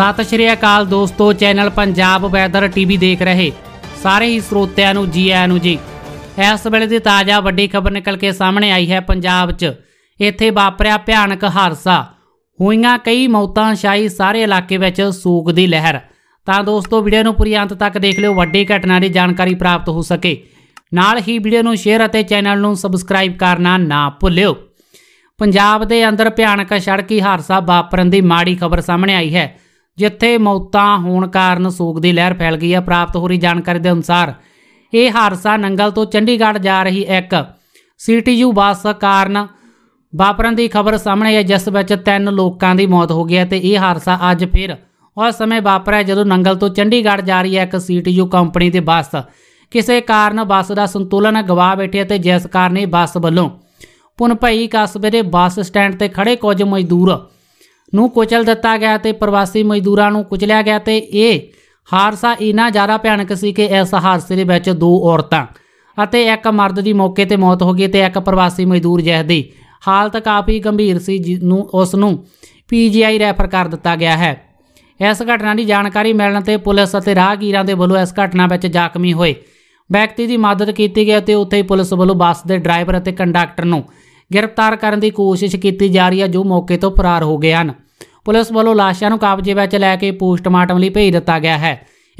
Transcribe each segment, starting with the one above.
ਸਤਿ ਸ਼੍ਰੀ ਅਕਾਲ ਦੋਸਤੋ channel Punjab weather TV ਦੇਖ ਰਹੇ ਸਾਰੇ ਹੀ ਸਰੋਤਿਆਂ ਨੂੰ ਜੀ ਆਇਆਂ ਨੂੰ ਜੀ ਇਸ ਵੇਲੇ ਦੀ ਤਾਜ਼ਾ ਵੱਡੀ ਖਬਰ ਨਿਕਲ ਕੇ ਸਾਹਮਣੇ ਆਈ ਹੈ ਪੰਜਾਬ 'ਚ ਇੱਥੇ ਵਾਪਰਿਆ ਭਿਆਨਕ ਹਾਦਸਾ ਹੋਈਆਂ ਕਈ ਮੌਤਾਂ ਸ਼ਾਈ ਸਾਰੇ ਇਲਾਕੇ ਵਿੱਚ ਸੂਕ ਦੀ ਲਹਿਰ ਤਾਂ ਦੋਸਤੋ ਵੀਡੀਓ ਨੂੰ ਪੂਰੀ ਅੰਤ ਤੱਕ ਦੇਖ ਲਿਓ ਵੱਡੀ ਘਟਨਾ ਦੀ ਜਾਣਕਾਰੀ ਪ੍ਰਾਪਤ ਹੋ ਸਕੇ ਨਾਲ ਹੀ ਵੀਡੀਓ ਨੂੰ ਸ਼ੇਅਰ ਅਤੇ ਚੈਨਲ ਨੂੰ ਸਬਸਕ੍ਰਾਈਬ ਕਰਨਾ ਨਾ ਭੁੱਲਿਓ ਪੰਜਾਬ ਦੇ ਅੰਦਰ ਭਿਆਨਕ ਸੜਕੀ ਹਾਦਸਾ ਵਾਪਰਨ ਦੀ ਮਾੜੀ ਖਬਰ ਸਾਹਮਣੇ ਆਈ ਹੈ ਜਿੱਥੇ ਮੌਤਾਂ ਹੋਣ ਕਾਰਨ ਸੋਗ ਦੀ ਲਹਿਰ ਫੈਲ ਗਈ ਹੈ ਪ੍ਰਾਪਤ ਹੋ ਰਹੀ ਜਾਣਕਾਰੀ ਦੇ ਅਨੁਸਾਰ ਇਹ ਹਾਦਸਾ ਨੰਗਲ ਤੋਂ ਚੰਡੀਗੜ੍ਹ ਜਾ ਰਹੀ ਇੱਕ ਸੀਟੀਯੂ ਬੱਸ ਕਾਰਨ ਵਾਪਰਨ ਦੀ ਖਬਰ ਸਾਹਮਣੇ ਆਈ ਜਿਸ ਵਿੱਚ ਤਿੰਨ ਲੋਕਾਂ ਦੀ ਮੌਤ ਹੋ ਗਈ ਹੈ ਤੇ ਇਹ ਹਾਦਸਾ ਅੱਜ ਫਿਰ ਉਸ ਸਮੇਂ ਵਾਪਰਿਆ ਜਦੋਂ ਨੰਗਲ ਤੋਂ ਚੰਡੀਗੜ੍ਹ ਜਾ ਰਹੀ ਹੈ ਇੱਕ ਸੀਟੀਯੂ ਕੰਪਨੀ ਦੀ ਬੱਸ ਕਿਸੇ ਕਾਰਨ ਬੱਸ ਦਾ ਸੰਤੁਲਨ ਗਵਾ ਬੈਠੀ ਤੇ ਜਿਸ ਕਾਰਨ ਇਹ ਬੱਸ ਵੱਲੋਂ ਪੁਨਪਈ ਕਸਬੇ ਦੇ ਬੱਸ ਸਟੈਂਡ ਤੇ ਖੜੇ ਕੁਝ ਮਜ਼ਦੂਰ ਨੂੰ ਕੁਚਲ ਦਿੱਤਾ ਗਿਆ ਤੇ ਪ੍ਰਵਾਸੀ ਮਜ਼ਦੂਰਾਂ ਨੂੰ ਕੁਚਲਿਆ ਗਿਆ ਤੇ ਇਹ ਹਾਰਸਾ ਇਨਾ ਜ਼ਿਆਦਾ ਭਿਆਨਕ ਸੀ ਕਿ ਇਸ ਹਾਰਸੇ ਦੇ ਵਿੱਚ ਦੋ ਔਰਤਾਂ ਅਤੇ ਇੱਕ ਮਰਦ ਦੀ ਮੌਕੇ ਤੇ ਮੌਤ ਹੋ ਗਈ ਤੇ ਇੱਕ ਪ੍ਰਵਾਸੀ ਮਜ਼ਦੂਰ ਜਿਸ ਦੀ ਹਾਲਤ ਕਾਫੀ ਗੰਭੀਰ ਸੀ ਜਿਸ ਨੂੰ ਉਸ ਨੂੰ ਪੀਜੀਆਈ ਰੈਫਰ ਕਰ ਦਿੱਤਾ ਗਿਆ ਹੈ ਇਸ ਘਟਨਾ ਦੀ ਜਾਣਕਾਰੀ ਮਿਲਣ ਤੇ ਪੁਲਿਸ ਅਤੇ ਰਾਹਗੀਰਾਂ ਦੇ ਵੱਲੋਂ ਇਸ ਘਟਨਾ ਵਿੱਚ ਜ਼ਖਮੀ ਹੋਏ ਵਿਅਕਤੀ ਦੀ ਮਦਦ ਕੀਤੀ ਗਈ ਤੇ ਉੱਥੇ ਹੀ ਪੁਲਿਸ ਵੱਲੋਂ ਬੱਸ ਦੇ ਡਰਾਈਵਰ ਅਤੇ ਕੰਡਕਟਰ ਨੂੰ ਗ੍ਰਿਫਤਾਰ ਕਰਨ ਦੀ ਕੋਸ਼ਿਸ਼ ਕੀਤੀ ਜਾ ਰਹੀ ਹੈ ਜੋ ਮੌਕੇ ਤੋਂ ਫਰਾਰ ਹੋ ਗਏ ਹਨ ਪੁਲਿਸ ਵੱਲੋਂ ਲਾਸ਼ਾਂ ਨੂੰ ਕਬਜ਼ੇ ਵਿੱਚ ਲੈ ਕੇ ਪੋਸਟਮਾਰਟਮ ਲਈ ਭੇਜ ਦਿੱਤਾ ਗਿਆ ਹੈ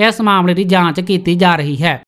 ਇਸ ਮਾਮਲੇ ਦੀ ਜਾਂਚ ਕੀਤੀ ਜਾ ਰਹੀ ਹੈ